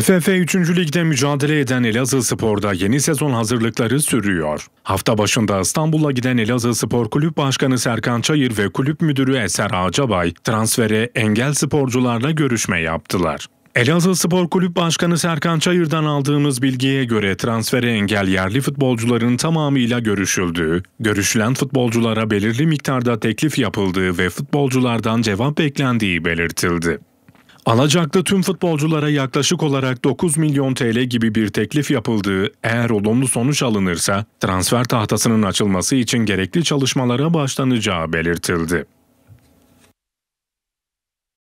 TFF 3. Lig'de mücadele eden Elazığ Spor'da yeni sezon hazırlıkları sürüyor. Hafta başında İstanbul'a giden Elazığ Spor Kulüp Başkanı Serkan Çayır ve kulüp müdürü Eser Ağacabay transfere engel sporcularla görüşme yaptılar. Elazığ Spor Kulüp Başkanı Serkan Çayır'dan aldığımız bilgiye göre transfere engel yerli futbolcuların tamamıyla görüşüldüğü, görüşülen futbolculara belirli miktarda teklif yapıldığı ve futbolculardan cevap beklendiği belirtildi. Alacaklı tüm futbolculara yaklaşık olarak 9 milyon TL gibi bir teklif yapıldığı eğer olumlu sonuç alınırsa transfer tahtasının açılması için gerekli çalışmalara başlanacağı belirtildi.